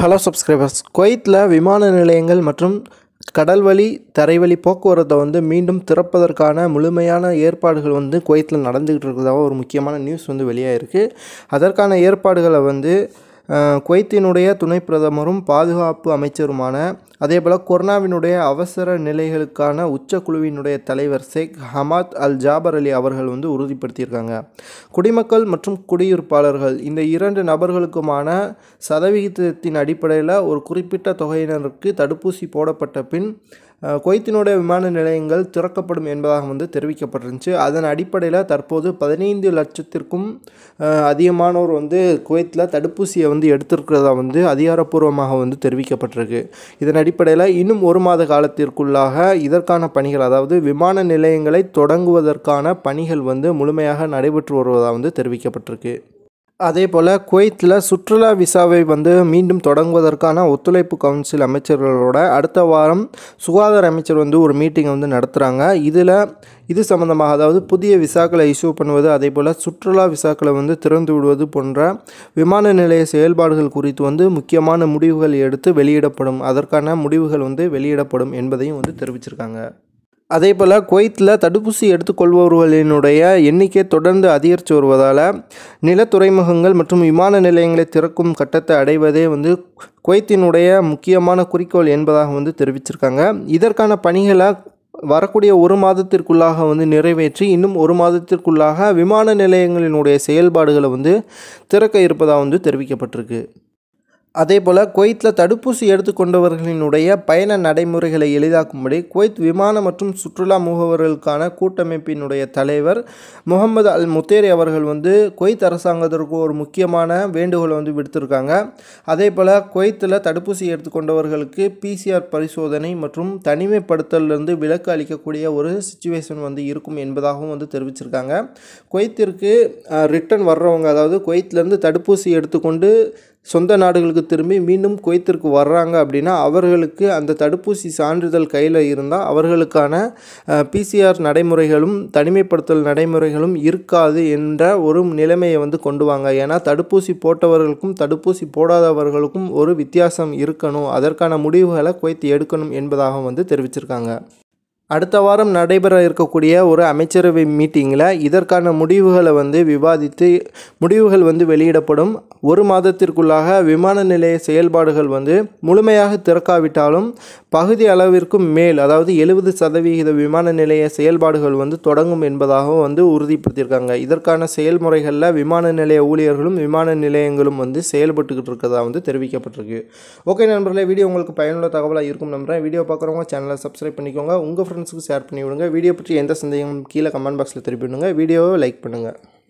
hello subscribers குவைத்தில் விமான நிலையங்கள் மற்றும் கடல்வழி தரைவழி போக்குவரத்தை வந்து மீண்டும் திறப்பதற்கான முழுமையான ஏற்பாடுகள் வந்து குவைத்தில் நடந்துக்கிட்டு இருக்கிறதாக ஒரு முக்கியமான நியூஸ் வந்து வெளியாக இருக்குது அதற்கான ஏற்பாடுகளை வந்து குவைத்தினுடைய துணை பிரதமரும் பாதுகாப்பு அமைச்சருமான அதேபோல் கொரோனாவினுடைய அவசர நிலைகளுக்கான உச்சக்குழுவினுடைய தலைவர் ஷேக் ஹமாத் அல் ஜாபர் அலி அவர்கள் வந்து உறுதிப்படுத்தியிருக்காங்க குடிமக்கள் மற்றும் குடியிருப்பாளர்கள் இந்த இரண்டு நபர்களுக்குமான சதவிகிதத்தின் அடிப்படையில் ஒரு குறிப்பிட்ட தொகையினருக்கு தடுப்பூசி போடப்பட்ட பின் குவைத்தினுடைய விமான நிலையங்கள் திறக்கப்படும் என்பதாக வந்து தெரிவிக்கப்பட்டிருந்துச்சு அதன் அடிப்படையில் தற்போது பதினைந்து லட்சத்திற்கும் அதிகமானோர் வந்து குவைத்தில் தடுப்பூசியை வந்து எடுத்திருக்கிறதா வந்து அதிகாரப்பூர்வமாக வந்து தெரிவிக்கப்பட்டிருக்கு இதன் அடிப்படையில் இன்னும் ஒரு மாத காலத்திற்குள்ளாக இதற்கான பணிகள் அதாவது விமான நிலையங்களை தொடங்குவதற்கான பணிகள் வந்து முழுமையாக நடைபெற்று வருவதாக வந்து தெரிவிக்கப்பட்டிருக்கு அதே போல் குவைத்தில் சுற்றுலா விசாவை வந்து மீண்டும் தொடங்குவதற்கான ஒத்துழைப்பு கவுன்சில் அமைச்சர்களோட அடுத்த வாரம் சுகாதார அமைச்சர் வந்து ஒரு மீட்டிங்கை வந்து நடத்துகிறாங்க இதில் இது சம்மந்தமாக அதாவது புதிய விசாக்களை இஷ்யூ பண்ணுவது அதே போல் சுற்றுலா விசாக்களை வந்து திறந்து விடுவது போன்ற விமான நிலைய செயல்பாடுகள் குறித்து வந்து முக்கியமான முடிவுகள் எடுத்து வெளியிடப்படும் அதற்கான முடிவுகள் வந்து வெளியிடப்படும் என்பதையும் வந்து தெரிவிச்சிருக்காங்க அதே போல் குவைத்தில் தடுப்பூசி எடுத்துக்கொள்பவர்களினுடைய எண்ணிக்கை தொடர்ந்து அதிகரித்து வருவதால் நில துறைமுகங்கள் மற்றும் விமான நிலையங்களை திறக்கும் கட்டத்தை அடைவதே வந்து குவைத்தினுடைய முக்கியமான குறிக்கோள் என்பதாக வந்து தெரிவிச்சிருக்காங்க இதற்கான பணிகளை வரக்கூடிய ஒரு மாதத்திற்குள்ளாக வந்து நிறைவேற்றி இன்னும் ஒரு மாதத்திற்குள்ளாக விமான நிலையங்களினுடைய செயல்பாடுகளை வந்து திறக்க இருப்பதாக வந்து தெரிவிக்கப்பட்டிருக்கு அதே போல் குவைத்தில் தடுப்பூசி எடுத்துக்கொண்டவர்களினுடைய பயண நடைமுறைகளை எளிதாக்கும்படி குவைத் விமான மற்றும் சுற்றுலா முகவர்களுக்கான கூட்டமைப்பினுடைய தலைவர் முகமது அல் முத்தேரி அவர்கள் வந்து குவைத் அரசாங்கத்திற்கு ஒரு முக்கியமான வேண்டுகோளை வந்து விடுத்திருக்காங்க அதே போல் குவைத்தில் தடுப்பூசி எடுத்துக்கொண்டவர்களுக்கு பிசிஆர் பரிசோதனை மற்றும் தனிமைப்படுத்தலிருந்து விலக்கு அளிக்கக்கூடிய ஒரு சுச்சுவேஷன் வந்து இருக்கும் என்பதாகவும் வந்து தெரிவிச்சிருக்காங்க குவைத்திற்கு ரிட்டன் வர்றவங்க அதாவது குவைத்திலேருந்து தடுப்பூசி எடுத்துக்கொண்டு சொந்த நாடுகளுக்கு திரும்பி மீண்டும் குவைத்திற்கு வர்றாங்க அப்படின்னா அவர்களுக்கு அந்த தடுப்பூசி சான்றிதழ் கையில் இருந்தால் அவர்களுக்கான பிசிஆர் நடைமுறைகளும் தனிமைப்படுத்தல் நடைமுறைகளும் இருக்காது என்ற ஒரு நிலைமையை வந்து கொண்டு வாங்க ஏன்னா தடுப்பூசி போட்டவர்களுக்கும் தடுப்பூசி போடாதவர்களுக்கும் ஒரு வித்தியாசம் இருக்கணும் அதற்கான முடிவுகளை குவைத்து எடுக்கணும் என்பதாகவும் வந்து தெரிவிச்சிருக்காங்க அடுத்த வாரம் நடைபெற இருக்கக்கூடிய ஒரு அமைச்சரவை மீட்டிங்கில் இதற்கான முடிவுகளை வந்து விவாதித்து முடிவுகள் வந்து வெளியிடப்படும் ஒரு மாதத்திற்குள்ளாக விமான நிலைய செயல்பாடுகள் வந்து முழுமையாக திறக்காவிட்டாலும் பகுதி அளவிற்கும் மேல் அதாவது எழுபது சதவிகித விமான நிலைய செயல்பாடுகள் வந்து தொடங்கும் என்பதாகவும் வந்து உறுதிப்படுத்தியிருக்காங்க இதற்கான செயல்முறைகளில் விமான நிலைய ஊழியர்களும் விமான நிலையங்களும் வந்து செயல்பட்டுக்கிட்டு இருக்கிறதா வந்து தெரிவிக்கப்பட்டிருக்கு ஓகே நண்பர்களே வீடியோ உங்களுக்கு பயனுள்ள தகவலாக இருக்கும் நம்புகிறேன் வீடியோ பார்க்குறவங்க சேனலை சப்ஸ்கிரைப் பண்ணிக்கோங்க உங்கள் ஃப்ரெண்ட் ஃப்ரெண்ட்ஸுக்கு ஷேர் பண்ணிவிடுங்க வீடியோ பற்றி எந்த சந்தேகமும் கீழே கமெண்ட் பாக்ஸில் திருப்பிவிடுங்க வீடியோவை லைக் பண்ணுங்கள்